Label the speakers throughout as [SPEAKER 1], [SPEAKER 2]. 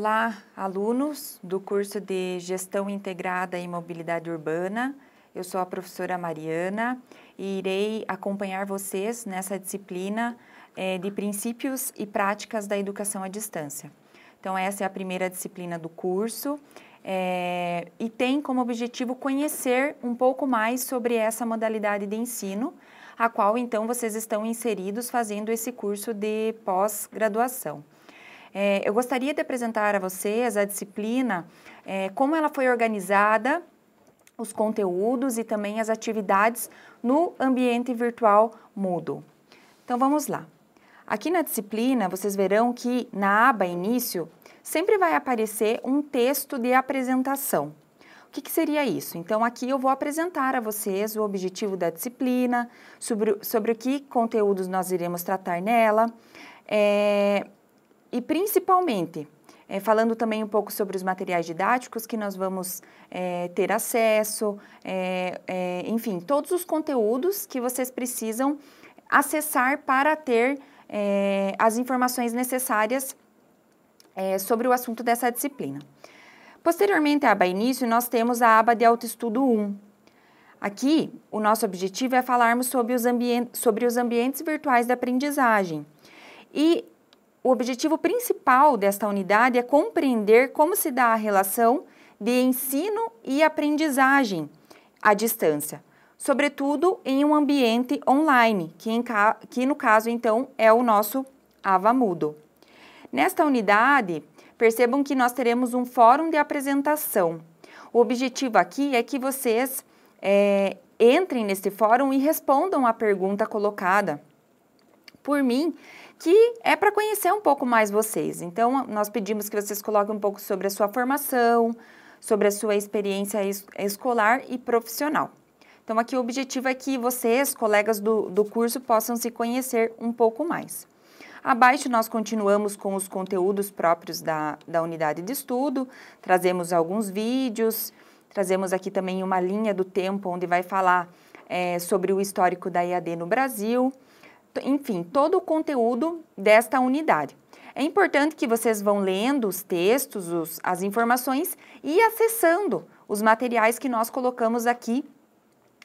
[SPEAKER 1] Olá, alunos do curso de Gestão Integrada em Mobilidade Urbana. Eu sou a professora Mariana e irei acompanhar vocês nessa disciplina é, de princípios e práticas da educação à distância. Então, essa é a primeira disciplina do curso é, e tem como objetivo conhecer um pouco mais sobre essa modalidade de ensino, a qual então vocês estão inseridos fazendo esse curso de pós-graduação. É, eu gostaria de apresentar a vocês a disciplina, é, como ela foi organizada, os conteúdos e também as atividades no ambiente virtual Moodle. Então vamos lá. Aqui na disciplina, vocês verão que na aba Início, sempre vai aparecer um texto de apresentação. O que, que, seria isso? Então, aqui eu vou apresentar a vocês o objetivo da disciplina, sobre, sobre que conteúdos nós iremos tratar nela, é, e principalmente, é, falando também um pouco sobre os materiais didáticos que nós vamos é, ter acesso, é, enfim, todos os conteúdos que vocês precisam acessar para ter as informações necessárias sobre o assunto dessa disciplina. Posteriormente à aba Início, nós temos a aba de Autoestudo 1. Aqui, o nosso objetivo é falarmos sobre os, sobre os ambientes virtuais de aprendizagem. E o objetivo principal desta unidade é compreender como se dá a relação de ensino e aprendizagem à distância, sobretudo em um ambiente online, que, em, que no caso então é o nosso Avamudo. Nesta unidade, percebam que nós teremos um fórum de apresentação. O objetivo aqui é que vocês é, entrem neste fórum e respondam à pergunta colocada. Por mim, que é para conhecer um pouco mais vocês. Então, nós pedimos que vocês coloquem um pouco sobre a sua formação, sobre a sua experiência es escolar e profissional. Então, aqui o objetivo é que vocês, colegas do, do curso, possam se conhecer um pouco mais. Abaixo nós continuamos com os conteúdos próprios da, da unidade de estudo, trazemos alguns vídeos, trazemos aqui também uma linha do tempo onde vai falar é, sobre o histórico da IAD no Brasil, enfim, todo o conteúdo desta unidade. É importante que vocês vão lendo os textos, os, as informações e acessando os materiais que nós colocamos aqui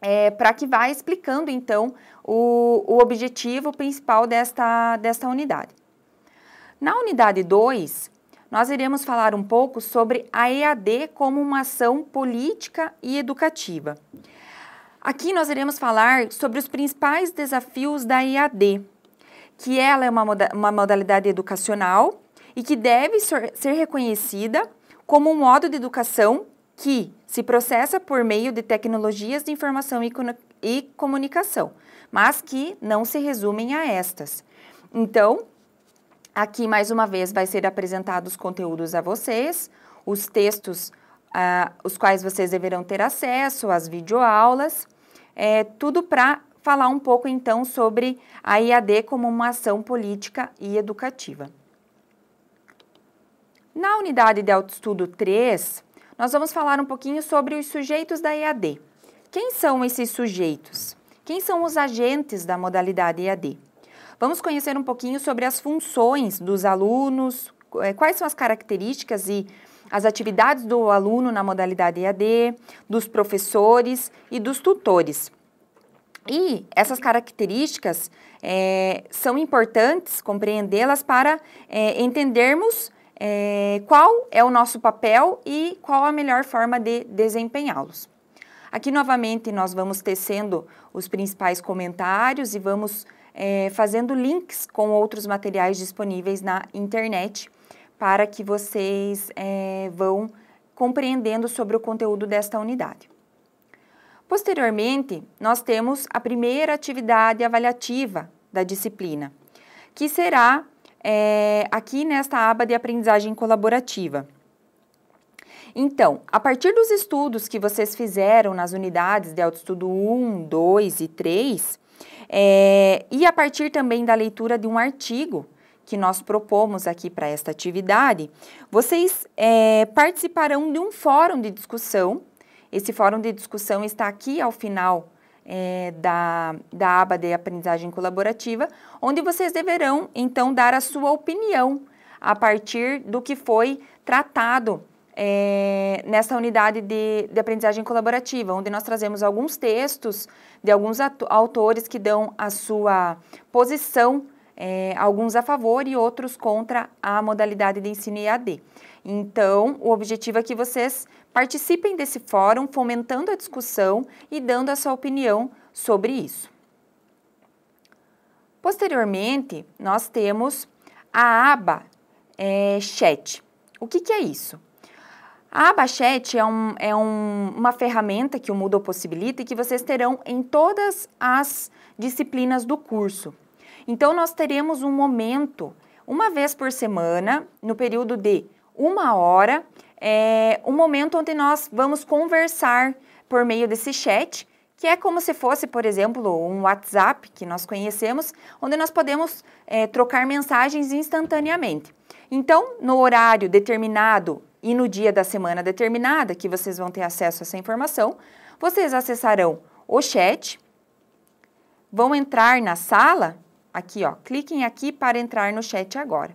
[SPEAKER 1] é, para que vá explicando, então, o, o objetivo principal desta, desta unidade. Na unidade 2, nós iremos falar um pouco sobre a EAD como uma ação política e educativa. Aqui nós iremos falar sobre os principais desafios da IAD, que ela é uma, moda uma modalidade educacional e que deve ser reconhecida como um modo de educação que se processa por meio de tecnologias de informação e, e comunicação, mas que não se resumem a estas. Então, aqui mais uma vez vai ser apresentados os conteúdos a vocês, os textos ah, os quais vocês deverão ter acesso, as videoaulas, é, tudo para falar um pouco então sobre a IAD como uma ação política e educativa. Na unidade de autoestudo 3, nós vamos falar um pouquinho sobre os sujeitos da IAD. Quem são esses sujeitos? Quem são os agentes da modalidade IAD? Vamos conhecer um pouquinho sobre as funções dos alunos, é, quais são as características e as atividades do aluno na modalidade EAD, dos professores e dos tutores. E essas características é, são importantes compreendê-las para é, entendermos é, qual é o nosso papel e qual a melhor forma de desempenhá-los. Aqui novamente nós vamos tecendo os principais comentários e vamos é, fazendo links com outros materiais disponíveis na internet para que vocês é, vão compreendendo sobre o conteúdo desta unidade. Posteriormente, nós temos a primeira atividade avaliativa da disciplina, que será é, aqui nesta aba de aprendizagem colaborativa. Então, a partir dos estudos que vocês fizeram nas unidades de autoestudo 1, 2 e 3, é, eh, e a partir também da leitura de um artigo que nós propomos aqui para esta atividade, vocês é, participarão de um fórum de discussão. Esse fórum de discussão está aqui ao final é, da, da aba de aprendizagem colaborativa, onde vocês deverão, então, dar a sua opinião a partir do que foi tratado é, nessa unidade de, de, aprendizagem colaborativa, onde nós trazemos alguns textos de alguns autores que dão a sua posição é, alguns a favor e outros contra a modalidade de ensino EAD. Então, o objetivo é que vocês participem desse fórum, fomentando a discussão e dando a sua opinião sobre isso. Posteriormente, nós temos a aba é, chat. O que, que é isso? A aba chat é, um, é um, uma ferramenta que o Moodle possibilita e que vocês terão em todas as disciplinas do curso. Então, nós teremos um momento, uma vez por semana, no período de uma hora, é, um momento onde nós vamos conversar por meio desse chat, que é como se fosse, por exemplo, um WhatsApp que nós conhecemos, onde nós podemos é, trocar mensagens instantaneamente. Então, no horário determinado e no dia da semana determinada, que vocês vão ter acesso a essa informação, vocês acessarão o chat, vão entrar na sala Aqui, ó, cliquem aqui para entrar no chat agora.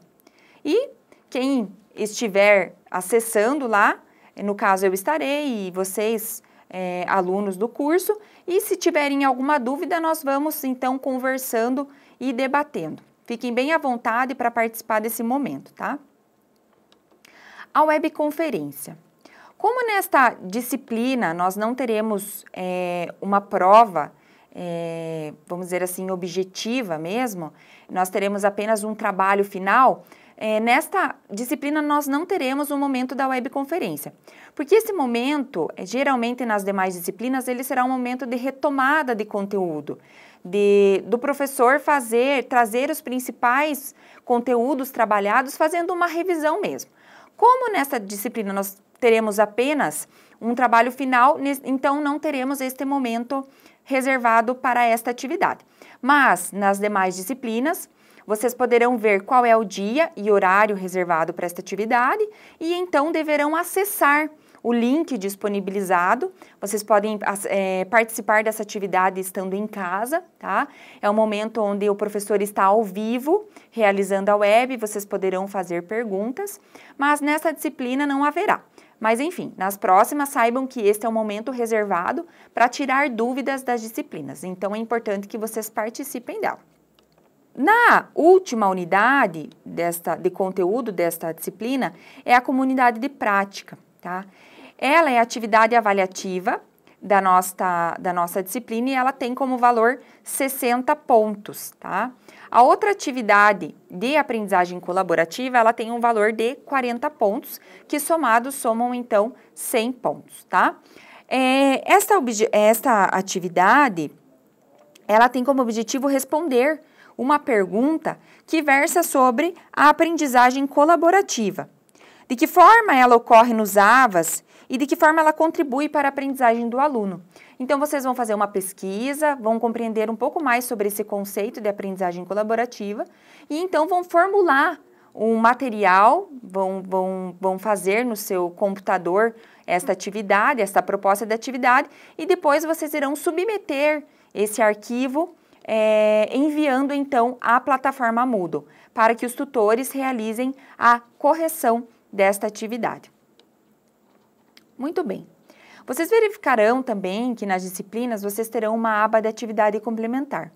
[SPEAKER 1] E quem estiver acessando lá, no caso eu estarei e vocês, é, alunos do curso, e se tiverem alguma dúvida, nós vamos então conversando e debatendo. Fiquem bem à vontade para participar desse momento, tá? A webconferência. Como nesta disciplina nós não teremos é, uma prova é, vamos dizer assim, objetiva mesmo, nós teremos apenas um trabalho final. É, nesta disciplina, nós não teremos o um momento da webconferência, porque esse momento, é, geralmente nas demais disciplinas, ele será um momento de retomada de conteúdo. De, do professor fazer, trazer os principais conteúdos trabalhados, fazendo uma revisão mesmo. Como nessa disciplina nós teremos apenas um trabalho final, então não teremos este momento reservado para esta atividade. Mas nas demais disciplinas, vocês poderão ver qual é o dia e horário reservado para esta atividade e então deverão acessar o link disponibilizado. Vocês podem é, participar dessa atividade estando em casa, tá? É um momento onde o professor está ao vivo realizando a web, vocês poderão fazer perguntas, mas nessa disciplina não haverá. Mas enfim, nas próximas saibam que este é um momento reservado para tirar dúvidas das disciplinas, então é importante que vocês participem dela. Na última unidade desta, de conteúdo desta disciplina é a comunidade de prática, tá? Ela é atividade avaliativa da nossa, da nossa disciplina e ela tem como valor 60 pontos, tá? A outra atividade de aprendizagem colaborativa, ela tem um valor de 40 pontos, que somados somam, então, 100 pontos, tá? É, esta, esta atividade, ela tem como objetivo responder uma pergunta que versa sobre a aprendizagem colaborativa. De que forma ela ocorre nos AVAs e de que forma ela contribui para a aprendizagem do aluno. Então, vocês vão fazer uma pesquisa, vão compreender um pouco mais sobre esse conceito de aprendizagem colaborativa e então vão formular um material, vão, vão, vão fazer no seu computador esta atividade, esta proposta de atividade e depois vocês irão submeter esse arquivo é, enviando então à plataforma Moodle para que os tutores realizem a correção desta atividade. Muito bem. Vocês verificarão também que nas disciplinas vocês terão uma aba de atividade complementar.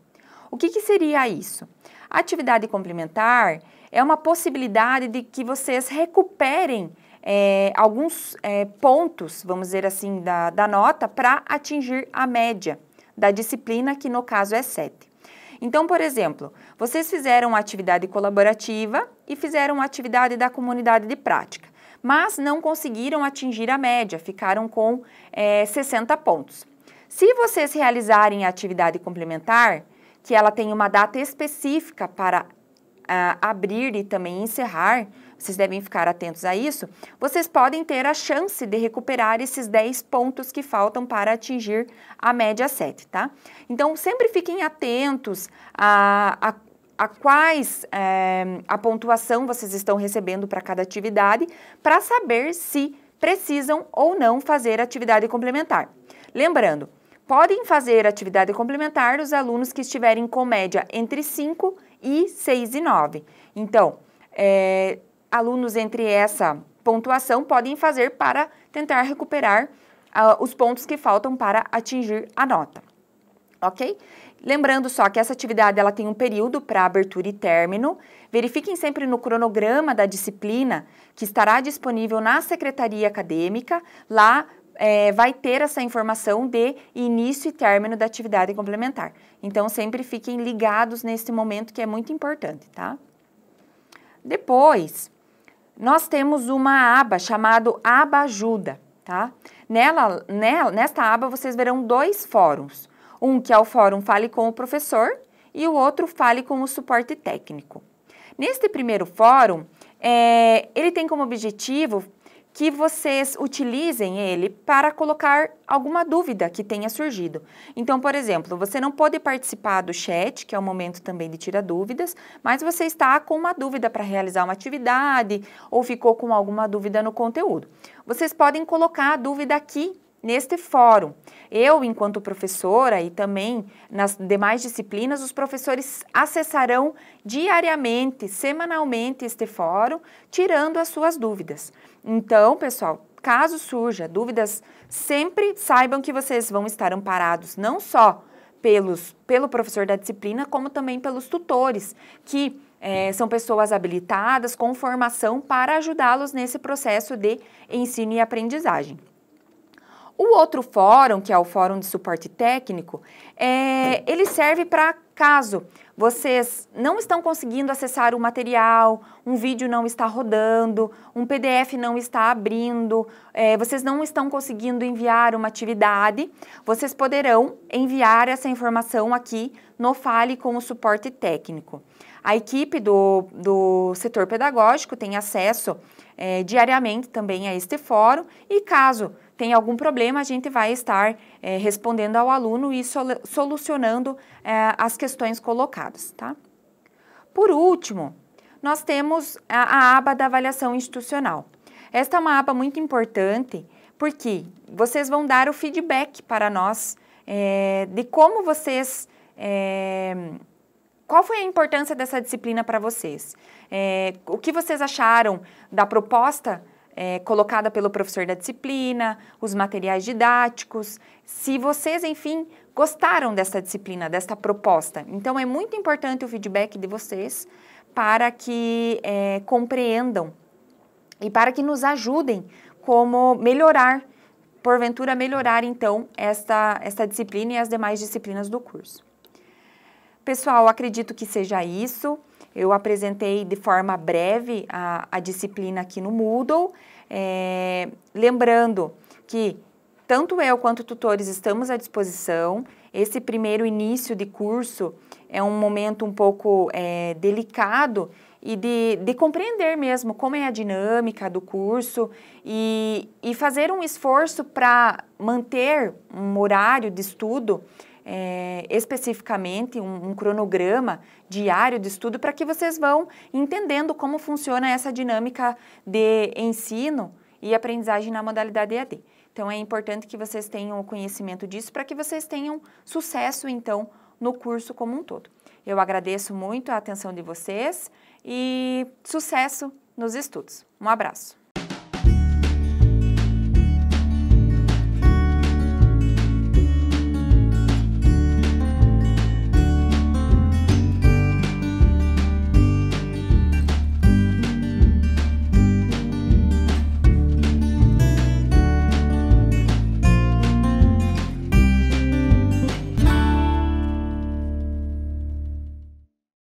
[SPEAKER 1] O que, que seria isso? A atividade complementar é uma possibilidade de que vocês recuperem é, alguns é, pontos, vamos dizer assim, da, da nota para atingir a média da disciplina, que no caso é 7. Então, por exemplo, vocês fizeram uma atividade colaborativa e fizeram uma atividade da comunidade de prática mas não conseguiram atingir a média, ficaram com é, eh, 60 pontos. Se vocês realizarem a atividade complementar, que ela tem uma data específica para ah, abrir e também encerrar, vocês devem ficar atentos a isso, vocês podem ter a chance de recuperar esses 10 pontos que faltam para atingir a média 7, tá? Então, sempre fiquem atentos a, a a quais é, a pontuação vocês estão recebendo para cada atividade, para saber se precisam ou não fazer atividade complementar. Lembrando, podem fazer atividade complementar os alunos que estiverem com média entre 5 e 6 e 9. Então, é, alunos entre essa pontuação podem fazer para tentar recuperar uh, os pontos que faltam para atingir a nota, ok? Lembrando só que essa atividade ela tem um período para abertura e término. Verifiquem sempre no cronograma da disciplina, que estará disponível na secretaria acadêmica. Lá é, vai ter essa informação de início e término da atividade complementar. Então, sempre fiquem ligados nesse momento que é muito importante, tá? Depois, nós temos uma aba chamada Aba Ajuda, tá? Nela, nela, nesta aba, vocês verão dois fóruns. Um que é o fórum Fale com o Professor e o outro Fale com o Suporte Técnico. Neste primeiro fórum, é, ele tem como objetivo que vocês utilizem ele para colocar alguma dúvida que tenha surgido. Então, por exemplo, você não pode participar do chat, que é o momento também de tirar dúvidas, mas você está com uma dúvida para realizar uma atividade ou ficou com alguma dúvida no conteúdo. Vocês podem colocar a dúvida aqui neste fórum. Eu, enquanto professora e também nas demais disciplinas, os professores acessarão diariamente, semanalmente este fórum, tirando as suas dúvidas. Então, pessoal, caso surja dúvidas, sempre saibam que vocês vão estar amparados não só pelos, pelo professor da disciplina, como também pelos tutores, que é, são pessoas habilitadas com formação para ajudá-los nesse processo de ensino e aprendizagem. O outro fórum, que é o Fórum de Suporte Técnico, é, ele serve para caso vocês não estão conseguindo acessar o material, um vídeo não está rodando, um PDF não está abrindo, é, vocês não estão conseguindo enviar uma atividade, vocês poderão enviar essa informação aqui no Fale com o suporte técnico. A equipe do, do setor pedagógico tem acesso é, diariamente também a este fórum e caso tem algum problema, a gente vai estar é, respondendo ao aluno e solucionando é, as questões colocadas, tá? Por último, nós temos a, a aba da avaliação institucional. Esta é uma aba muito importante porque vocês vão dar o feedback para nós é, de como vocês. É, qual foi a importância dessa disciplina para vocês? É, o que vocês acharam da proposta é, colocada pelo professor da disciplina, os materiais didáticos, se vocês, enfim, gostaram dessa disciplina, desta proposta. Então, é muito importante o feedback de vocês para que é, compreendam e para que nos ajudem como melhorar, porventura melhorar, então, esta, esta disciplina e as demais disciplinas do curso. Pessoal, acredito que seja isso. Eu apresentei de forma breve a, a disciplina aqui no Moodle, é, lembrando que tanto eu quanto tutores estamos à disposição. Esse primeiro início de curso é um momento um pouco é, delicado e de, de, compreender mesmo como é a dinâmica do curso e, e fazer um esforço para manter um horário de estudo é, especificamente um, um, cronograma diário de estudo para que vocês vão entendendo como funciona essa dinâmica de ensino e aprendizagem na modalidade EAD. Então é importante que vocês tenham o conhecimento disso para que vocês tenham sucesso então no curso como um todo. Eu agradeço muito a atenção de vocês e sucesso nos estudos. Um abraço.